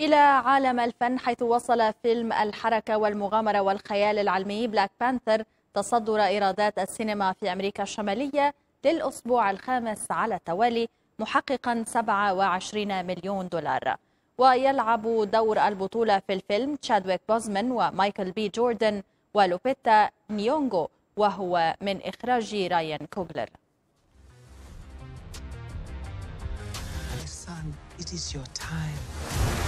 إلى عالم الفن حيث وصل فيلم الحركة والمغامرة والخيال العلمي بلاك بانثر تصدر إيرادات السينما في أمريكا الشمالية للأسبوع الخامس على التوالي محققا 27 مليون دولار ويلعب دور البطولة في الفيلم تشادويك بوزمان ومايكل بي جوردن ولوبيتا نيونغو وهو من إخراج رايان كوغلر it is your time.